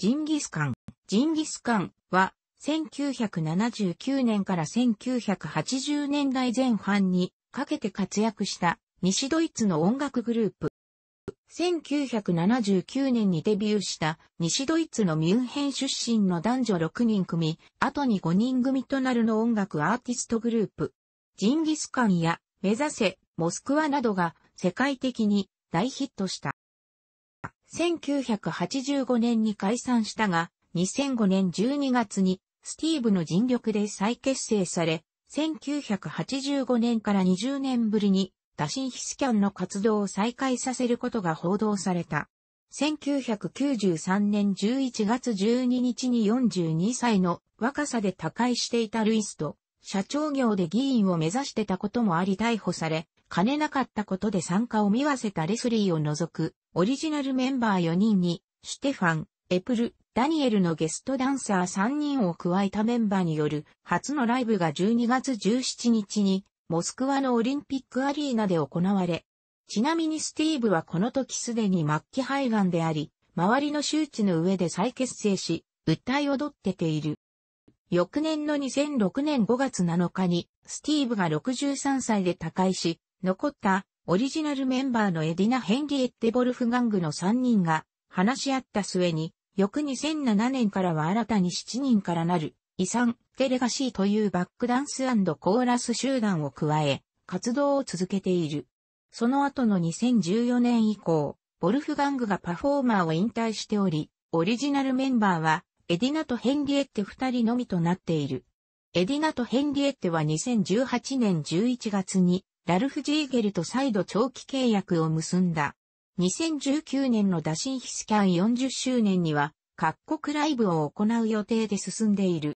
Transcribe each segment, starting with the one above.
ジンギスカン。ジンギスカンは、1979年から1980年代前半にかけて活躍した西ドイツの音楽グループ。1979年にデビューした西ドイツのミュンヘン出身の男女6人組、後に5人組となるの音楽アーティストグループ。ジンギスカンや目指せモスクワなどが世界的に大ヒットした。1985年に解散したが、2005年12月にスティーブの尽力で再結成され、1985年から20年ぶりに打診ヒスキャンの活動を再開させることが報道された。1993年11月12日に42歳の若さで他界していたルイスと、社長業で議員を目指してたこともあり逮捕され、金なかったことで参加を見合わせたレスリーを除くオリジナルメンバー4人に、シュテファン、エプル、ダニエルのゲストダンサー3人を加えたメンバーによる初のライブが12月17日にモスクワのオリンピックアリーナで行われ、ちなみにスティーブはこの時すでに末期肺がんであり、周りの周知の上で再結成し、訴え踊ってている。翌年の2006年5月7日に、スティーブが63歳で他界し、残ったオリジナルメンバーのエディナ・ヘンリエッテ・ボルフガングの3人が話し合った末に、翌2007年からは新たに7人からなる遺産、テレガシーというバックダンスコーラス集団を加え、活動を続けている。その後の2014年以降、ボルフガングがパフォーマーを引退しており、オリジナルメンバーは、エディナとヘンリエッテ二人のみとなっている。エディナとヘンリエッテは2018年11月に、ラルフ・ジーゲルと再度長期契約を結んだ。2019年の打診ヒスキャン40周年には、各国ライブを行う予定で進んでいる。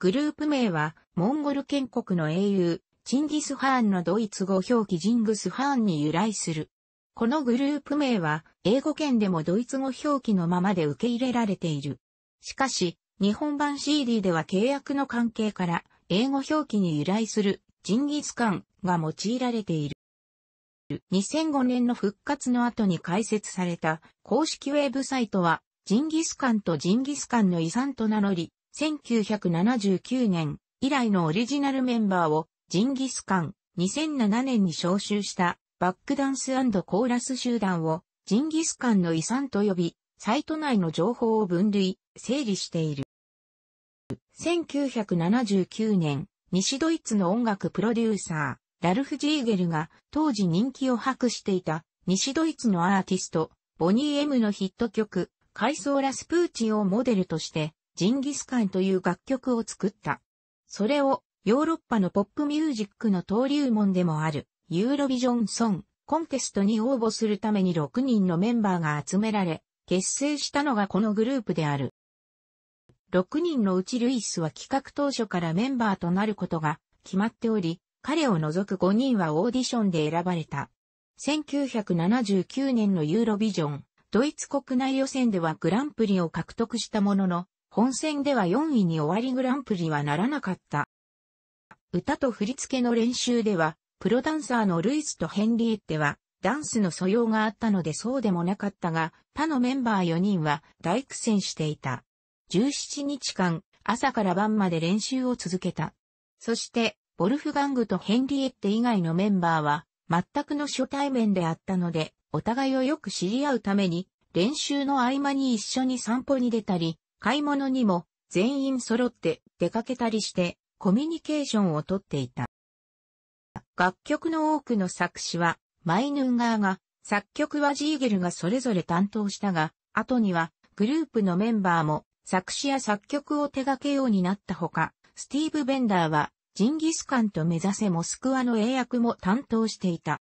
グループ名は、モンゴル建国の英雄、チンギス・ハーンのドイツ語表記ジングス・ハーンに由来する。このグループ名は、英語圏でもドイツ語表記のままで受け入れられている。しかし、日本版 CD では契約の関係から、英語表記に由来する、ジンギスカン、が用いられている。2005年の復活の後に開設された公式ウェブサイトは、ジンギスカンとジンギスカンの遺産と名乗り、1979年以来のオリジナルメンバーをジンギスカン2007年に招集したバックダンスコーラス集団をジンギスカンの遺産と呼び、サイト内の情報を分類、整理している。1979年、西ドイツの音楽プロデューサー、ラルフ・ジーゲルが当時人気を博していた西ドイツのアーティスト、ボニー・エムのヒット曲、回想ラスプーチをモデルとしてジンギスカンという楽曲を作った。それをヨーロッパのポップミュージックの登竜門でもあるユーロビジョン・ソンコンテストに応募するために6人のメンバーが集められ結成したのがこのグループである。6人のうちルイスは企画当初からメンバーとなることが決まっており、彼を除く5人はオーディションで選ばれた。1979年のユーロビジョン、ドイツ国内予選ではグランプリを獲得したものの、本戦では4位に終わりグランプリはならなかった。歌と振り付けの練習では、プロダンサーのルイスとヘンリエッテは、ダンスの素養があったのでそうでもなかったが、他のメンバー4人は大苦戦していた。17日間、朝から晩まで練習を続けた。そして、ボルフガングとヘンリエッテ以外のメンバーは、全くの初対面であったので、お互いをよく知り合うために、練習の合間に一緒に散歩に出たり、買い物にも全員揃って出かけたりして、コミュニケーションをとっていた。楽曲の多くの作詞は、マイヌンガーが、作曲はジーゲルがそれぞれ担当したが、後にはグループのメンバーも作詞や作曲を手掛けようになったほか、スティーブ・ベンダーはジンギスカンと目指せモスクワの英訳も担当していた。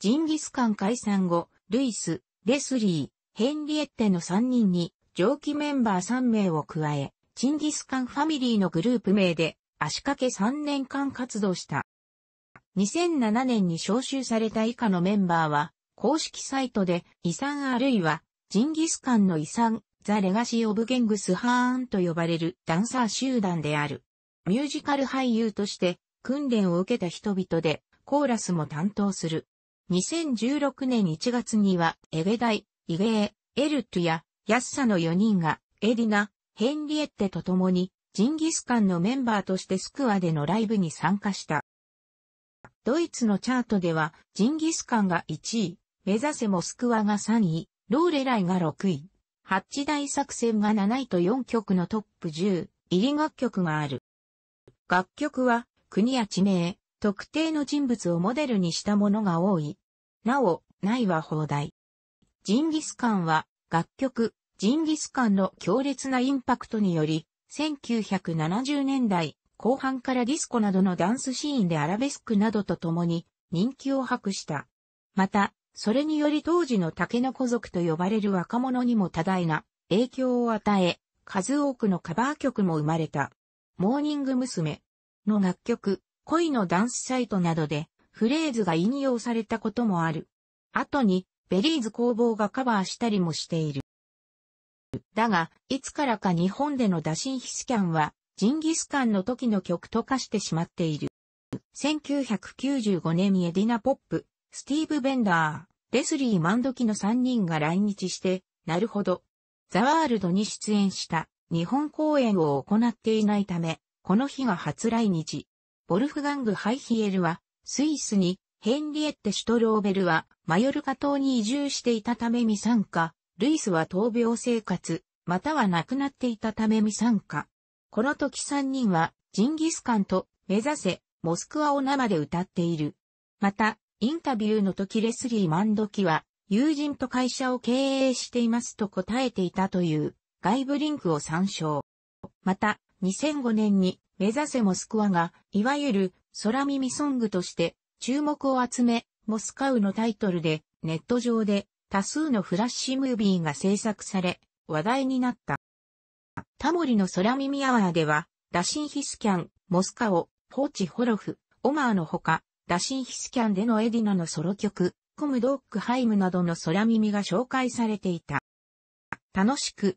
ジンギスカン解散後、ルイス、レスリー、ヘンリエッテの3人に上記メンバー3名を加え、ジンギスカンファミリーのグループ名で足掛け3年間活動した。2007年に招集された以下のメンバーは、公式サイトで遺産あるいはジンギスカンの遺産、ザ・レガシー・オブ・ゲングス・ハーンと呼ばれるダンサー集団である。ミュージカル俳優として訓練を受けた人々で、コーラスも担当する。2016年1月には、エゲダイ、イゲエ、エルトゥや、ヤッサの4人が、エリナ、ヘンリエッテと共に、ジンギスカンのメンバーとしてスクワでのライブに参加した。ドイツのチャートでは、ジンギスカンが1位、目指せモスクワが3位、ローレライが6位、ハッチ大作戦が7位と4曲のトップ10入り楽曲がある。楽曲は、国や地名、特定の人物をモデルにしたものが多い。なお、ないは放題。ジンギスカンは、楽曲、ジンギスカンの強烈なインパクトにより、1970年代後半からディスコなどのダンスシーンでアラベスクなどと共に人気を博した。また、それにより当時の竹の子族と呼ばれる若者にも多大な影響を与え、数多くのカバー曲も生まれた。モーニング娘。の楽曲、恋のダンスサイトなどでフレーズが引用されたこともある。後に、ベリーズ工房がカバーしたりもしている。だが、いつからか日本での打診ヒスキャンは、ジンギスカンの時の曲と化してしまっている。1995年にエディナ・ポップ、スティーブ・ベンダー、レスリー・マンドキの3人が来日して、なるほど。ザ・ワールドに出演した。日本公演を行っていないため、この日が初来日。ボルフガング・ハイヒエルは、スイスに、ヘンリエッテ・シュトローベルは、マヨルカ島に移住していたため未参加、ルイスは闘病生活、または亡くなっていたため未参加。この時3人は、ジンギスカンと、目指せ、モスクワを生で歌っている。また、インタビューの時レスリー・マンドキは、友人と会社を経営していますと答えていたという。外部リンクを参照。また、2005年に目指せモスクワが、いわゆる空耳ソングとして注目を集め、モスカウのタイトルでネット上で多数のフラッシュムービーが制作され、話題になった。タモリの空耳アワーでは、ダシンヒスキャン、モスカオ、ポーチホロフ、オマーのほか、ダシンヒスキャンでのエディナのソロ曲、コムドックハイムなどの空耳が紹介されていた。楽しく、